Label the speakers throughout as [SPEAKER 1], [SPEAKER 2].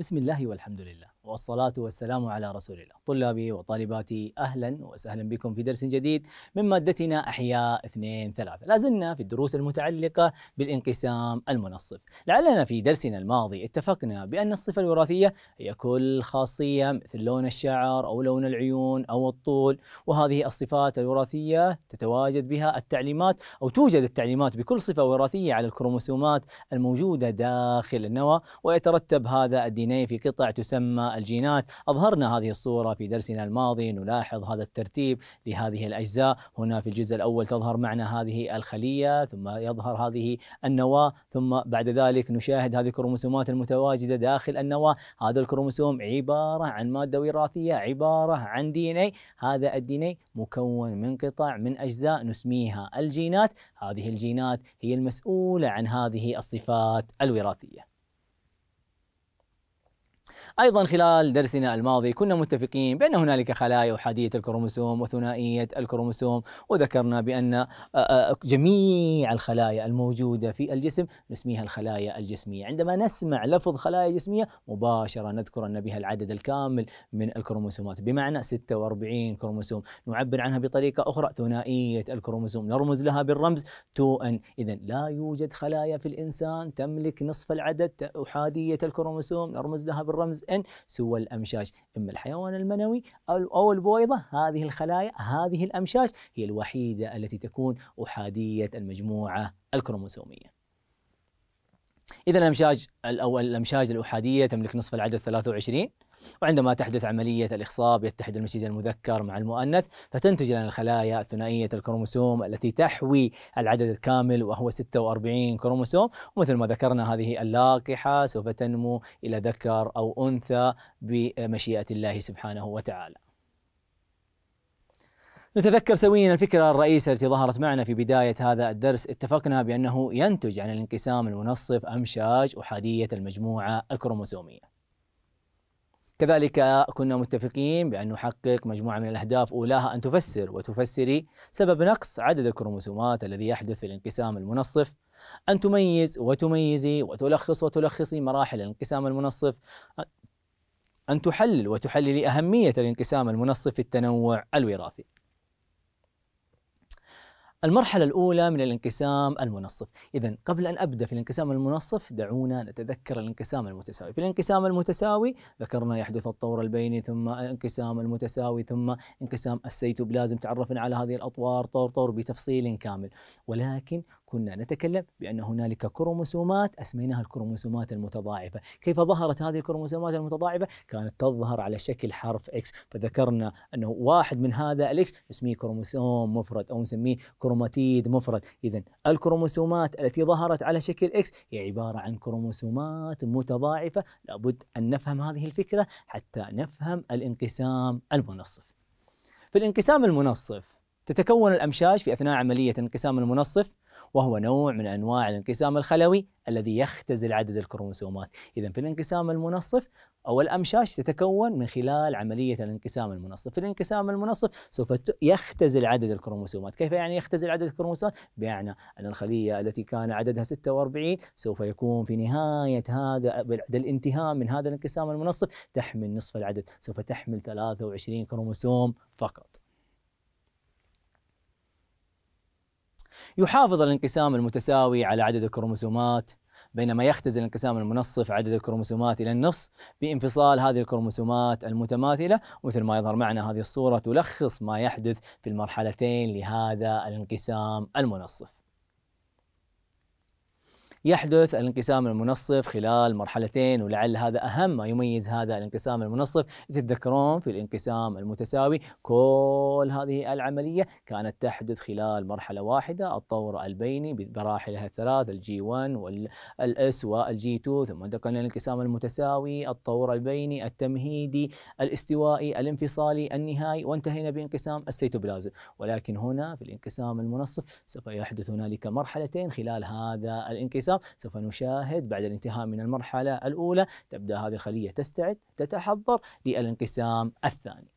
[SPEAKER 1] بسم الله والحمد لله والصلاة والسلام على رسول الله طلابي وطالباتي أهلا وسهلا بكم في درس جديد من مادتنا أحياء 2 3 لازلنا في الدروس المتعلقة بالانقسام المنصف لعلنا في درسنا الماضي اتفقنا بأن الصفة الوراثية هي كل خاصية مثل لون الشعر أو لون العيون أو الطول وهذه الصفات الوراثية تتواجد بها التعليمات أو توجد التعليمات بكل صفة وراثية على الكروموسومات الموجودة داخل النواة ويترتب هذا الدين الجينين في قطع تسمى الجينات أظهرنا هذه الصورة في درسنا الماضي نلاحظ هذا الترتيب لهذه الأجزاء هنا في الجزء الأول تظهر معنا هذه الخلية ثم يظهر هذه النواة ثم بعد ذلك نشاهد هذه الكروموسومات المتواجدة داخل النواة هذا الكروموسوم عبارة عن مادة وراثية عبارة عن ديني هذا الديني مكون من قطع من أجزاء نسميها الجينات هذه الجينات هي المسؤولة عن هذه الصفات الوراثية أيضا خلال درسنا الماضي كنا متفقين بأن هنالك خلايا أحادية الكروموسوم وثنائية الكروموسوم وذكرنا بأن جميع الخلايا الموجودة في الجسم نسميها الخلايا الجسمية عندما نسمع لفظ خلايا جسمية مباشرة نذكر أن بها العدد الكامل من الكروموسومات بمعنى 46 كروموسوم نعبر عنها بطريقة أخرى ثنائية الكروموسوم نرمز لها بالرمز 2N إذا لا يوجد خلايا في الإنسان تملك نصف العدد أحادية الكروموسوم نرمز لها بالرمز الرمز N سوى الأمشاش إما الحيوان المنوي أو البويضة هذه الخلايا هذه الأمشاش هي الوحيدة التي تكون أحادية المجموعة الكروموسومية إذا الأمشاج أو الأمشاج الأحادية تملك نصف العدد 23 وعندما تحدث عملية الإخصاب يتحد المشيج المذكر مع المؤنث فتنتج لنا الخلايا الثنائية الكروموسوم التي تحوي العدد الكامل وهو 46 كروموسوم ومثل ما ذكرنا هذه اللاقحة سوف تنمو إلى ذكر أو أنثى بمشيئة الله سبحانه وتعالى نتذكر سويا الفكرة الرئيسة التي ظهرت معنا في بداية هذا الدرس اتفقنا بأنه ينتج عن الانقسام المنصف أمشاج أحادية المجموعة الكروموسومية كذلك كنا متفقين بأن نحقق مجموعة من الأهداف أولاها أن تفسر وتفسري سبب نقص عدد الكروموسومات الذي يحدث في الانقسام المنصف أن تميز وتميزي وتلخص وتلخصي مراحل الانقسام المنصف أن تحلل وتحللي أهمية الانقسام المنصف في التنوع الوراثي المرحلة الأولى من الانقسام المنصف، إذا قبل أن أبدأ في الانقسام المنصف دعونا نتذكر الانقسام المتساوي، في الانقسام المتساوي ذكرنا يحدث الطور البيني ثم الانقسام المتساوي ثم انقسام السيتوبلازم تعرفنا على هذه الأطوار طور طور بتفصيل كامل، ولكن كنا نتكلم بأن هنالك كروموسومات أسميناها الكروموسومات المتضاعفة كيف ظهرت هذه الكروموسومات المتضاعفة؟ كانت تظهر على شكل حرف X فذكرنا أنه واحد من هذا الإكس نسميه كروموسوم مفرد أو نسميه كروماتيد مفرد إذا الكروموسومات التي ظهرت على شكل X هي عبارة عن كروموسومات متضاعفة لابد أن نفهم هذه الفكرة حتى نفهم الانقسام المنصف في الانقسام المنصف تتكون الأمشاج في أثناء عملية انقسام المنصف وهو نوع من انواع الانقسام الخلوي الذي يختزل عدد الكروموسومات، اذا في الانقسام المنصف او الامشاش تتكون من خلال عمليه الانقسام المنصف، في الانقسام المنصف سوف يختزل عدد الكروموسومات، كيف يعني يختزل عدد الكروموسومات؟ بمعنى ان الخليه التي كان عددها 46 سوف يكون في نهايه هذا بعد الانتهاء من هذا الانقسام المنصف تحمل نصف العدد، سوف تحمل 23 كروموسوم فقط. يحافظ الانقسام المتساوي على عدد الكروموسومات بينما يختزل الانقسام المنصف عدد الكروموسومات إلى النص بانفصال هذه الكروموسومات المتماثلة مثل ما يظهر معنا هذه الصورة تلخص ما يحدث في المرحلتين لهذا الانقسام المنصف يحدث الانقسام المنصف خلال مرحلتين ولعل هذا أهم ما يميز هذا الانقسام المنصف تتذكرون في الانقسام المتساوي كل هذه العملية كانت تحدث خلال مرحلة واحدة الطور البيني بمراحلها الثلاث الجي 1 والاس والجي 2 ثم انتقلنا للانقسام المتساوي الطور البيني التمهيدي الاستوائي الانفصالي النهائي وانتهينا بانقسام السيتوبلازم ولكن هنا في الانقسام المنصف سوف يحدث هنالك مرحلتين خلال هذا الانقسام اليسار سوف نشاهد بعد الانتهاء من المرحلة الأولى تبدأ هذه الخلية تستعد تتحضر للانقسام الثاني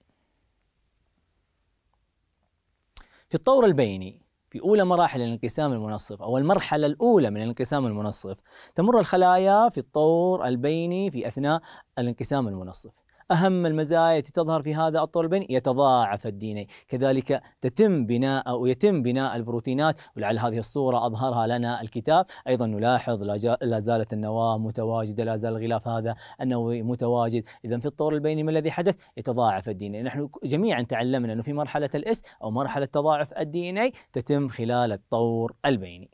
[SPEAKER 1] في الطور البيني في أولى مراحل الانقسام المنصف أو المرحلة الأولى من الانقسام المنصف تمر الخلايا في الطور البيني في أثناء الانقسام المنصف أهم المزايا التي تظهر في هذا الطول البني يتضاعف الديني كذلك تتم بناء أو يتم بناء البروتينات ولعل هذه الصورة أظهرها لنا الكتاب أيضا نلاحظ لا زالت النواة متواجدة لا زال الغلاف هذا النووي متواجد إذا في الطور البيني ما الذي حدث يتضاعف الديني نحن جميعا تعلمنا أنه في مرحلة الإس أو مرحلة تضاعف الدي ان اي تتم خلال الطور البيني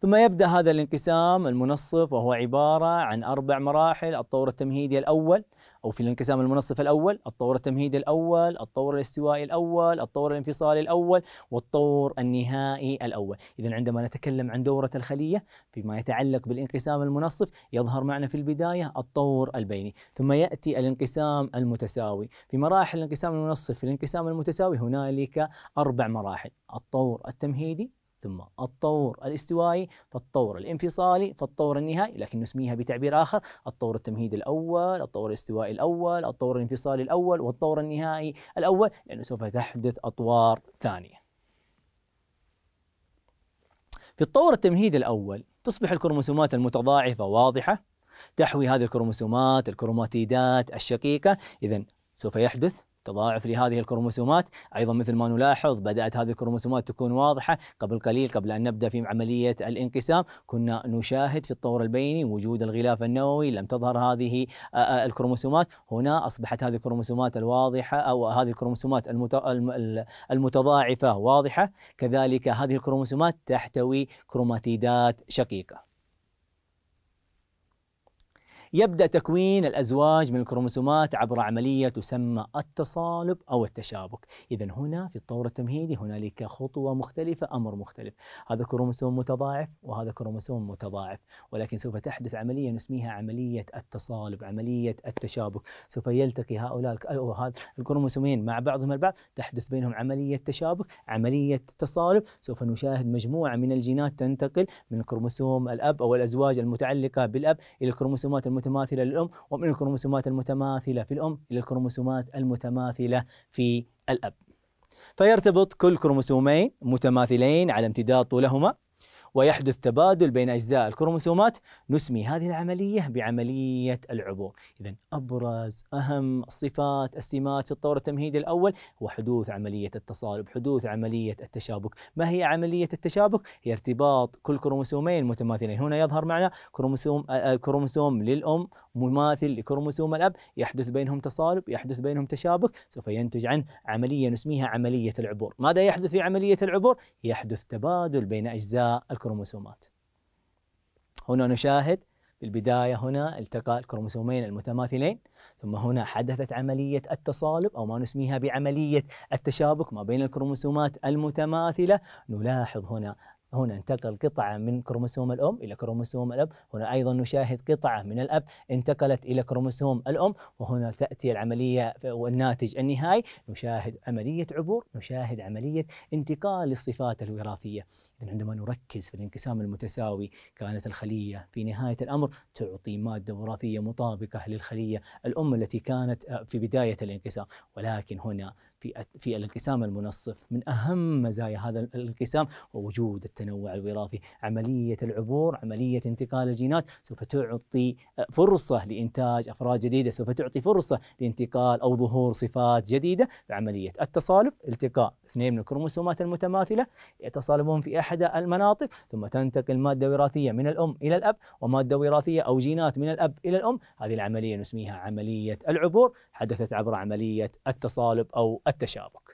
[SPEAKER 1] ثم يبدأ هذا الانقسام المنصف وهو عبارة عن أربع مراحل الطور التمهيدي الأول أو في الانقسام المنصف الأول الطور التمهيدي الأول الطور الاستوائي الأول الطور الانفصالي الأول والطور النهائي الأول إذا عندما نتكلم عن دورة الخلية فيما يتعلق بالانقسام المنصف يظهر معنا في البداية الطور البيني ثم يأتي الانقسام المتساوي في مراحل الانقسام المنصف في الانقسام المتساوي هنالك أربع مراحل الطور التمهيدي ثم الطور الاستوائي فالطور الانفصالي فالطور النهائي لكن نسميها بتعبير آخر الطور التمهيدي الأول الطور الاستوائي الأول الطور الانفصالي الأول والطور النهائي الأول لأنه سوف تحدث أطوار ثانية في الطور التمهيدي الأول تصبح الكروموسومات المتضاعفة واضحة تحوي هذه الكروموسومات الكروماتيدات الشقيقة إذا سوف يحدث تضاعف لهذه الكروموسومات أيضا مثل ما نلاحظ بدأت هذه الكروموسومات تكون واضحة قبل قليل قبل أن نبدأ في عملية الانقسام كنا نشاهد في الطور البيني وجود الغلاف النووي لم تظهر هذه آه، آه، الكروموسومات هنا أصبحت هذه الكروموسومات الواضحة أو هذه الكروموسومات المتضاعفة واضحة كذلك هذه الكروموسومات تحتوي كروماتيدات شقيقة يبدأ تكوين الأزواج من الكروموسومات عبر عملية تسمى التصالب أو التشابك إذا هنا في الطور التمهيدي هنالك خطوة مختلفة أمر مختلف هذا كروموسوم متضاعف وهذا كروموسوم متضاعف ولكن سوف تحدث عملية نسميها عملية التصالب عملية التشابك سوف يلتقي هؤلاء الكروموسومين مع بعضهم البعض تحدث بينهم عملية تشابك عملية تصالب سوف نشاهد مجموعة من الجينات تنتقل من كروموسوم الأب أو الأزواج المتعلقة بالأب إلى الكروموسومات المتعلقة المتماثله للام ومن الكروموسومات المتماثله في الام الى الكروموسومات المتماثله في الاب. فيرتبط كل كروموسومين متماثلين على امتداد طولهما ويحدث تبادل بين أجزاء الكروموسومات نسمي هذه العملية بعملية العبور إذا أبرز أهم صفات السمات في الطور التمهيدي الأول هو حدوث عملية التصالب حدوث عملية التشابك ما هي عملية التشابك؟ هي ارتباط كل كروموسومين متماثلين هنا يظهر معنا كروموسوم الكروموسوم آه، آه، للأم مماثل لكروموسوم الأب يحدث بينهم تصالب يحدث بينهم تشابك سوف ينتج عن عملية نسميها عملية العبور ماذا يحدث في عملية العبور؟ يحدث تبادل بين أجزاء الكروموسومات هنا نشاهد في البداية هنا التقى الكروموسومين المتماثلين ثم هنا حدثت عملية التصالب أو ما نسميها بعملية التشابك ما بين الكروموسومات المتماثلة نلاحظ هنا هنا انتقل قطعة من كروموسوم الأم إلى كروموسوم الأب هنا أيضا نشاهد قطعة من الأب انتقلت إلى كروموسوم الأم وهنا تأتي العملية والناتج النهائي نشاهد عملية عبور نشاهد عملية انتقال الصفات الوراثية إذن عندما نركز في الانقسام المتساوي كانت الخلية في نهاية الأمر تعطي مادة وراثية مطابقة للخلية الأم التي كانت في بداية الانقسام ولكن هنا في في الانقسام المنصف من اهم مزايا هذا الانقسام وجود التنوع الوراثي، عمليه العبور، عمليه انتقال الجينات سوف تعطي فرصه لانتاج افراد جديده، سوف تعطي فرصه لانتقال او ظهور صفات جديده بعمليه التصالب، التقاء اثنين من الكروموسومات المتماثله يتصالبون في احدى المناطق ثم تنتقل ماده وراثيه من الام الى الاب وماده وراثيه او جينات من الاب الى الام، هذه العمليه نسميها عمليه العبور، حدثت عبر عمليه التصالب او التشابك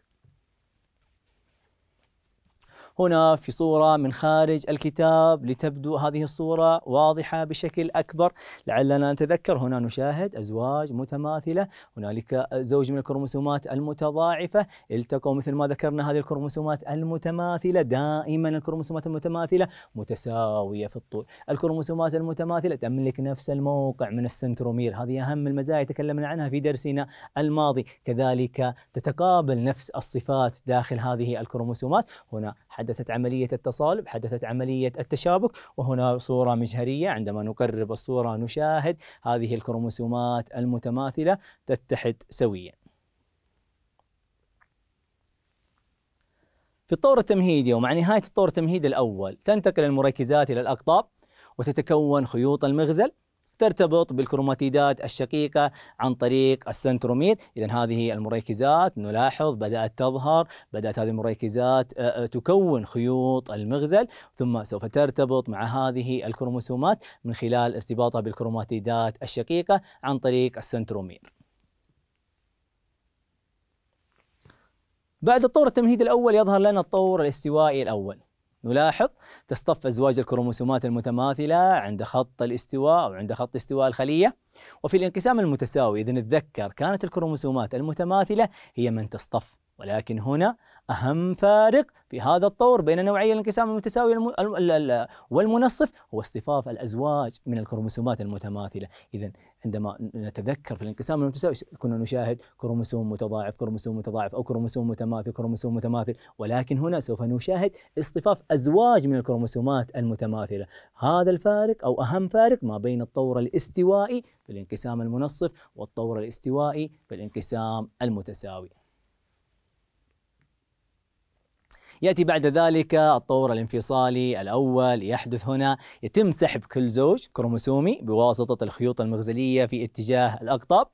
[SPEAKER 1] هنا في صورة من خارج الكتاب لتبدو هذه الصورة واضحة بشكل أكبر لعلنا نتذكر هنا نشاهد أزواج متماثلة هنالك زوج من الكروموسومات المتضاعفة التقوا مثل ما ذكرنا هذه الكروموسومات المتماثلة دائما الكروموسومات المتماثلة متساوية في الطول الكروموسومات المتماثلة تملك نفس الموقع من السنترومير هذه أهم المزايا تكلمنا عنها في درسنا الماضي كذلك تتقابل نفس الصفات داخل هذه الكروموسومات هنا حدثت عملية التصالب حدثت عملية التشابك وهنا صورة مجهرية عندما نقرب الصورة نشاهد هذه الكروموسومات المتماثلة تتحد سويا في الطور التمهيدي ومع نهاية الطور التمهيدي الأول تنتقل المركزات إلى الأقطاب وتتكون خيوط المغزل ترتبط بالكروماتيدات الشقيقة عن طريق السنترومير إذا هذه المركزات نلاحظ بدأت تظهر بدأت هذه المركزات آه، آه، تكون خيوط المغزل ثم سوف ترتبط مع هذه الكروموسومات من خلال ارتباطها بالكروماتيدات الشقيقة عن طريق السنترومير بعد الطور التمهيدي الأول يظهر لنا الطور الاستوائي الأول نلاحظ تصطف أزواج الكروموسومات المتماثلة عند خط الاستواء أو عند خط استواء الخلية وفي الانقسام المتساوي اذا نتذكر كانت الكروموسومات المتماثلة هي من تصطف ولكن هنا أهم فارق في هذا الطور بين نوعي الانقسام المتساوي والمنصف هو اصطفاف الأزواج من الكروموسومات المتماثلة إذا عندما نتذكر في الانقسام المتساوي كنا نشاهد كروموسوم متضاعف كروموسوم متضاعف أو كروموسوم متماثل كروموسوم متماثل ولكن هنا سوف نشاهد اصطفاف أزواج من الكروموسومات المتماثلة هذا الفارق أو أهم فارق ما بين الطور الاستوائي في الانقسام المنصف والطور الاستوائي في الانقسام المتساوي يأتي بعد ذلك الطور الانفصالي الأول يحدث هنا يتم سحب كل زوج كروموسومي بواسطة الخيوط المغزلية في اتجاه الأقطاب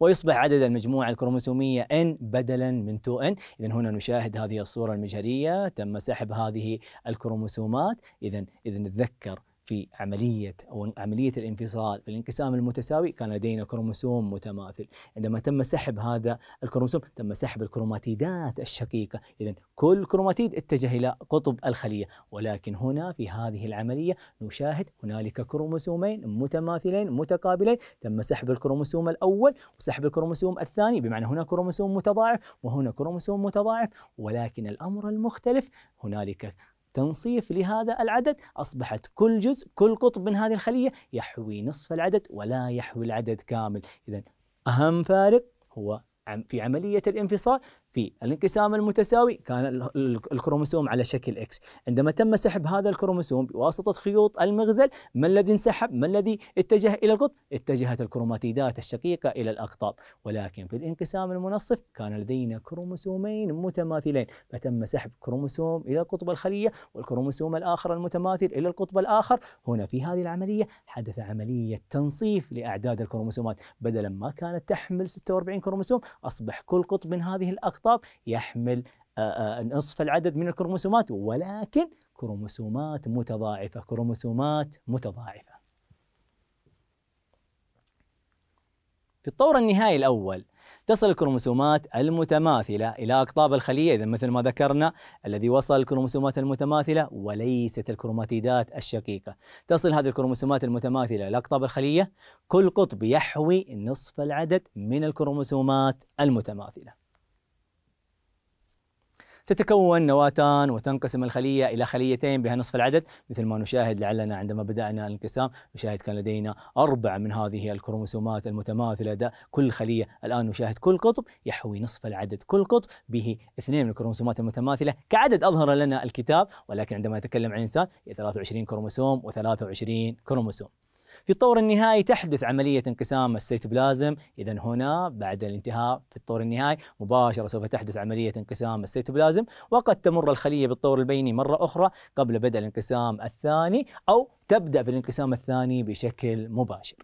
[SPEAKER 1] ويصبح عدد المجموعة الكروموسومية N بدلا من 2N إذا هنا نشاهد هذه الصورة المجهرية تم سحب هذه الكروموسومات إذا إذا نتذكر في عملية أو عملية الانفصال في الانقسام المتساوي كان لدينا كروموسوم متماثل عندما تم سحب هذا الكروموسوم تم سحب الكروماتيدات الشقيقة إذا كل كروماتيد اتجه إلى قطب الخلية ولكن هنا في هذه العملية نشاهد هنالك كروموسومين متماثلين متقابلين تم سحب الكروموسوم الأول وسحب الكروموسوم الثاني بمعنى هنا كروموسوم متضاعف وهنا كروموسوم متضاعف ولكن الأمر المختلف هنالك تنصيف لهذا العدد أصبحت كل جزء كل قطب من هذه الخلية يحوي نصف العدد ولا يحوي العدد كامل إذا أهم فارق هو في عملية الانفصال في الانقسام المتساوي كان الكروموسوم على شكل اكس عندما تم سحب هذا الكروموسوم بواسطه خيوط المغزل ما الذي انسحب ما الذي اتجه الى القطب اتجهت الكروماتيدات الشقيقه الى الاقطاب ولكن في الانقسام المنصف كان لدينا كروموسومين متماثلين فتم سحب كروموسوم الى قطب الخليه والكروموسوم الاخر المتماثل الى القطب الاخر هنا في هذه العمليه حدث عمليه تنصيف لاعداد الكروموسومات بدلا ما كانت تحمل 46 كروموسوم اصبح كل قطب من هذه الاقطاب الخطاب يحمل آه، آه، نصف العدد من الكروموسومات ولكن كروموسومات متضاعفة كروموسومات متضاعفة في الطور النهائي الأول تصل الكروموسومات المتماثلة إلى أقطاب الخلية إذا مثل ما ذكرنا الذي وصل الكروموسومات المتماثلة وليست الكروماتيدات الشقيقة تصل هذه الكروموسومات المتماثلة إلى أقطاب الخلية كل قطب يحوي نصف العدد من الكروموسومات المتماثلة تتكون نواة وتنقسم الخلية إلى خليتين بها نصف العدد مثل ما نشاهد لعلنا عندما بدأنا الانقسام نشاهد كان لدينا أربع من هذه الكروموسومات المتماثلة ده كل خلية الآن نشاهد كل قطب يحوي نصف العدد كل قطب به اثنين من الكروموسومات المتماثلة كعدد أظهر لنا الكتاب ولكن عندما يتكلم عن إنسان 23 كروموسوم و23 كروموسوم في الطور النهائي تحدث عملية انقسام السيتوبلازم إذا هنا بعد الانتهاء في الطور النهائي مباشرة سوف تحدث عملية انقسام السيتوبلازم وقد تمر الخلية بالطور البيني مرة أخرى قبل بدء الانقسام الثاني أو تبدأ بالانقسام الثاني بشكل مباشر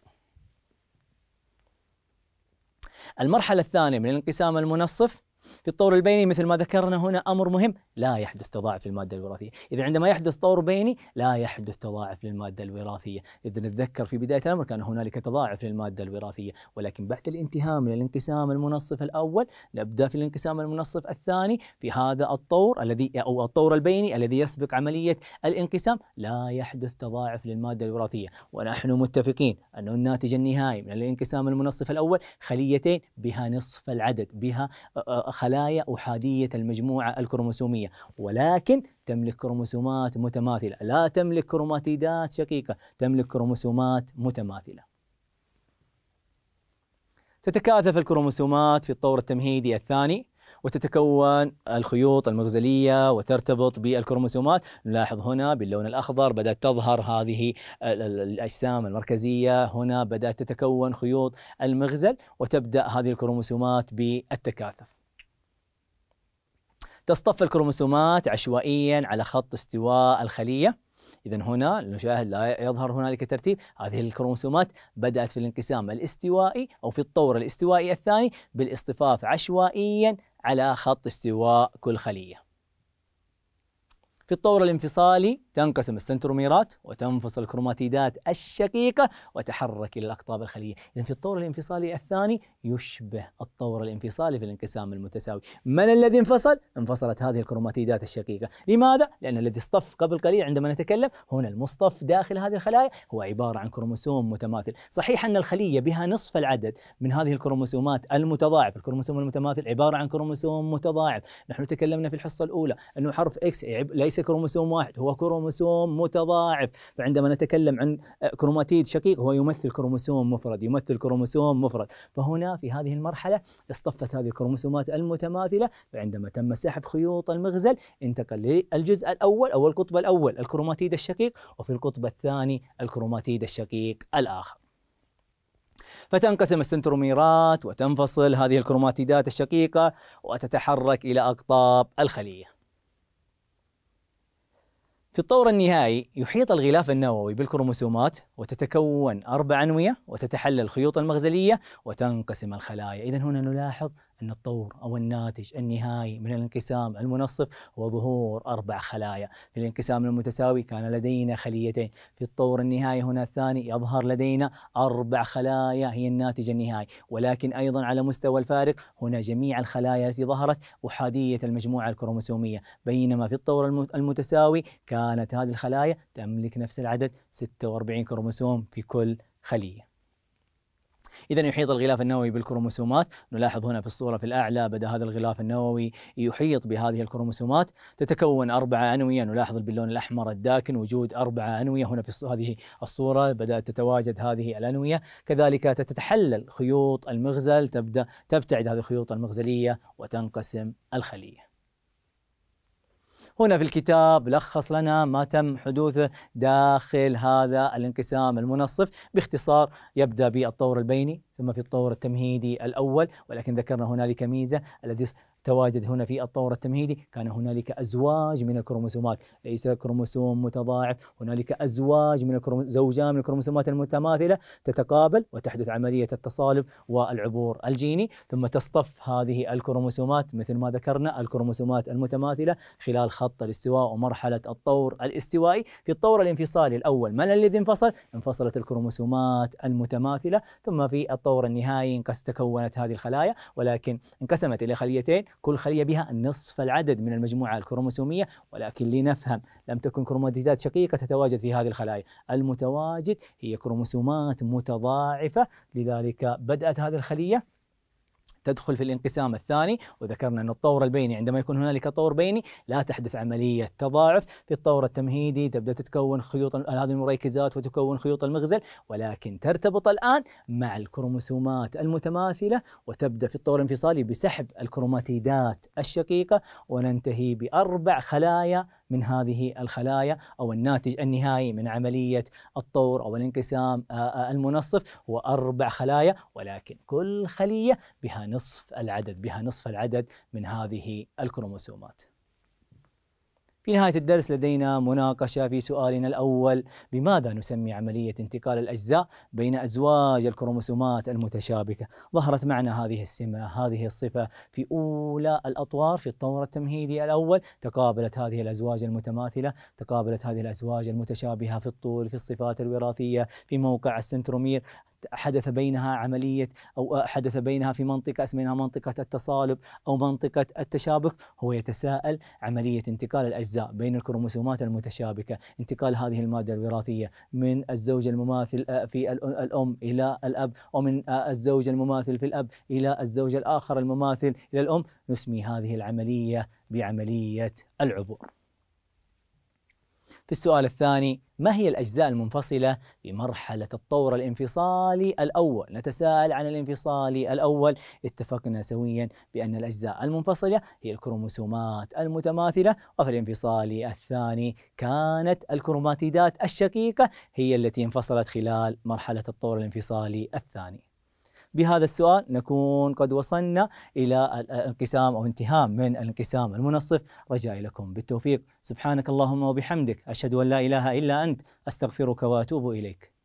[SPEAKER 1] المرحلة الثانية من الانقسام المنصف في الطور البيني مثل ما ذكرنا هنا امر مهم لا يحدث تضاعف للماده الوراثيه، اذا عندما يحدث طور بيني لا يحدث تضاعف للماده الوراثيه، اذا نتذكر في بدايه الامر كان هنالك تضاعف للماده الوراثيه، ولكن بعد الانتهاء من الانقسام المنصف الاول نبدا في الانقسام المنصف الثاني في هذا الطور الذي او الطور البيني الذي يسبق عمليه الانقسام لا يحدث تضاعف للماده الوراثيه، ونحن متفقين ان الناتج النهائي من الانقسام المنصف الاول خليتين بها نصف العدد بها خلايا أحادية المجموعة الكروموسومية ولكن تملك كروموسومات متماثلة لا تملك كروماتيدات شقيقة تملك كروموسومات متماثلة تتكاثف الكروموسومات في الطور التمهيدي الثاني وتتكون الخيوط المغزلية وترتبط بالكروموسومات نلاحظ هنا باللون الأخضر بدأت تظهر هذه الأجسام المركزية هنا بدأت تتكون خيوط المغزل وتبدأ هذه الكروموسومات بالتكاثف تصطف الكروموسومات عشوائيا على خط استواء الخليه اذا هنا نشاهد لا يظهر هنالك ترتيب هذه الكروموسومات بدات في الانقسام الاستوائي او في الطور الاستوائي الثاني بالاصطفاف عشوائيا على خط استواء كل خليه في الطور الانفصالي تنقسم السنتروميرات وتنفصل الكروماتيدات الشقيقة وتحرك إلى الأقطاب الخلية إذا في الطور الانفصالي الثاني يشبه الطور الانفصالي في الانقسام المتساوي من الذي انفصل؟ انفصلت هذه الكروماتيدات الشقيقة لماذا؟ لأن الذي اصطف قبل قليل عندما نتكلم هنا المصطف داخل هذه الخلايا هو عبارة عن كروموسوم متماثل صحيح أن الخلية بها نصف العدد من هذه الكروموسومات المتضاعف الكروموسوم المتماثل عبارة عن كروموسوم متضاعف نحن تكلمنا في الحصة الأولى أنه حرف X ليس كروموسوم واحد هو كروموسوم كروموسوم متضاعف فعندما نتكلم عن آه، كروماتيد شقيق هو يمثل كروموسوم مفرد يمثل كروموسوم مفرد فهنا في هذه المرحلة اصطفت هذه الكروموسومات المتماثلة فعندما تم سحب خيوط المغزل انتقل للجزء الأول أو القطب الأول الكروماتيد الشقيق وفي القطب الثاني الكروماتيد الشقيق الآخر فتنقسم السنتروميرات وتنفصل هذه الكروماتيدات الشقيقة وتتحرك إلى أقطاب الخلية في الطور النهائي يحيط الغلاف النووي بالكروموسومات وتتكون أربع أنوية وتتحلل الخيوط المغزلية وتنقسم الخلايا إذا هنا نلاحظ ان الطور أو الناتج النهائي من الانقسام المنصف هو ظهور أربع خلايا في الانقسام المتساوي كان لدينا خليتين في الطور النهائي هنا الثاني يظهر لدينا أربع خلايا هي الناتج النهائي ولكن أيضا على مستوى الفارق هنا جميع الخلايا التي ظهرت أحادية المجموعة الكروموسومية بينما في الطور المتساوي كانت هذه الخلايا تملك نفس العدد 46 كروموسوم في كل خليه إذا يحيط الغلاف النووي بالكروموسومات نلاحظ هنا في الصورة في الأعلى بدأ هذا الغلاف النووي يحيط بهذه الكروموسومات تتكون أربعة أنوية نلاحظ باللون الأحمر الداكن وجود أربعة أنوية هنا في هذه الصورة بدأت تتواجد هذه الأنوية كذلك تتحلل خيوط المغزل تبدأ تبتعد هذه الخيوط المغزلية وتنقسم الخلية هنا في الكتاب لخص لنا ما تم حدوثه داخل هذا الانقسام المنصف باختصار يبدأ بالطور البيني ثم في الطور التمهيدي الأول ولكن ذكرنا هنالك ميزة الذي تواجد هنا في الطور التمهيدي كان هنالك أزواج من الكروموسومات ليس كروموسوم متضاعف هنالك أزواج من الكروموسوم زوجان من الكروموسومات المتماثلة تتقابل وتحدث عملية التصالب والعبور الجيني ثم تصطف هذه الكروموسومات مثل ما ذكرنا الكروموسومات المتماثلة خلال خط الاستواء ومرحلة الطور الاستوائي في الطور الانفصالي الأول من الذي انفصل؟ انفصلت الكروموسومات المتماثلة ثم في الطور النهائي تكونت هذه الخلايا ولكن انقسمت إلى خليتين كل خلية بها نصف العدد من المجموعة الكروموسومية ولكن لنفهم لم تكن كروموديتات شقيقة تتواجد في هذه الخلايا المتواجد هي كروموسومات متضاعفة لذلك بدأت هذه الخلية تدخل في الانقسام الثاني وذكرنا أن الطور البيني عندما يكون هنالك طور بيني لا تحدث عملية تضاعف في الطور التمهيدي تبدأ تتكون خيوط هذه المريكزات وتكون خيوط المغزل ولكن ترتبط الآن مع الكروموسومات المتماثلة وتبدأ في الطور الانفصالي بسحب الكروماتيدات الشقيقة وننتهي بأربع خلايا من هذه الخلايا أو الناتج النهائي من عملية الطور أو الانقسام المنصف هو أربع خلايا ولكن كل خلية بها نصف العدد بها نصف العدد من هذه الكروموسومات في نهاية الدرس لدينا مناقشة في سؤالنا الأول بماذا نسمي عملية انتقال الأجزاء بين أزواج الكروموسومات المتشابكة ظهرت معنا هذه السمة هذه الصفة في أولى الأطوار في الطور التمهيدي الأول تقابلت هذه الأزواج المتماثلة تقابلت هذه الأزواج المتشابهة في الطول في الصفات الوراثية في موقع السنترومير حدث بينها عملية أو حدث بينها في منطقة اسمها منطقة التصالب أو منطقة التشابك هو يتساءل عملية انتقال الأجزاء بين الكروموسومات المتشابكة انتقال هذه المادة الوراثية من الزوج المماثل آه، في الأم إلى الأب ومن آه، الزوج المماثل في الأب إلى الزوج الآخر المماثل إلى الأم نسمي هذه العملية بعملية العبور في السؤال الثاني ما هي الأجزاء المنفصلة في مرحلة الطور الانفصالي الأول نتساءل عن الانفصالي الأول اتفقنا سويا بأن الأجزاء المنفصلة هي الكروموسومات المتماثلة وفي الانفصالي الثاني كانت الكروماتيدات الشقيقة هي التي انفصلت خلال مرحلة الطور الانفصالي الثاني بهذا السؤال نكون قد وصلنا إلى الانقسام أو انتهاء من الانقسام المنصف رجائي لكم بالتوفيق سبحانك اللهم وبحمدك أشهد أن لا إله إلا أنت أستغفرك وأتوب إليك